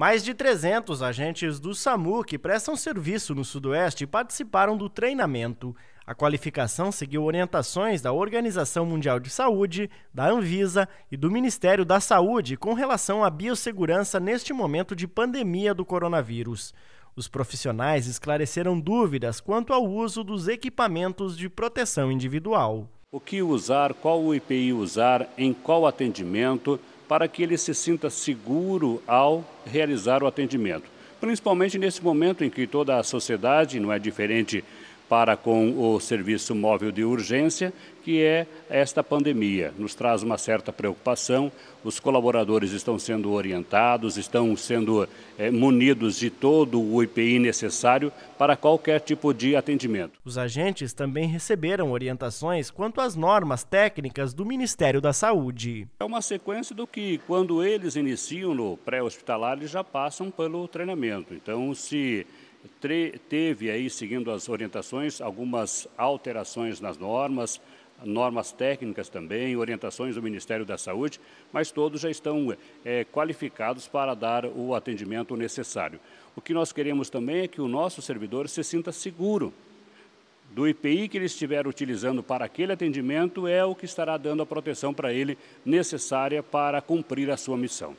Mais de 300 agentes do SAMU que prestam serviço no Sudoeste participaram do treinamento. A qualificação seguiu orientações da Organização Mundial de Saúde, da Anvisa e do Ministério da Saúde com relação à biossegurança neste momento de pandemia do coronavírus. Os profissionais esclareceram dúvidas quanto ao uso dos equipamentos de proteção individual. O que usar, qual o IPI usar, em qual atendimento, para que ele se sinta seguro ao realizar o atendimento. Principalmente nesse momento em que toda a sociedade, não é diferente para com o serviço móvel de urgência, que é esta pandemia. Nos traz uma certa preocupação, os colaboradores estão sendo orientados, estão sendo é, munidos de todo o IPI necessário para qualquer tipo de atendimento. Os agentes também receberam orientações quanto às normas técnicas do Ministério da Saúde. É uma sequência do que, quando eles iniciam no pré-hospitalar, eles já passam pelo treinamento. Então, se teve aí, seguindo as orientações, algumas alterações nas normas, normas técnicas também, orientações do Ministério da Saúde, mas todos já estão é, qualificados para dar o atendimento necessário. O que nós queremos também é que o nosso servidor se sinta seguro. Do IPI que ele estiver utilizando para aquele atendimento é o que estará dando a proteção para ele necessária para cumprir a sua missão.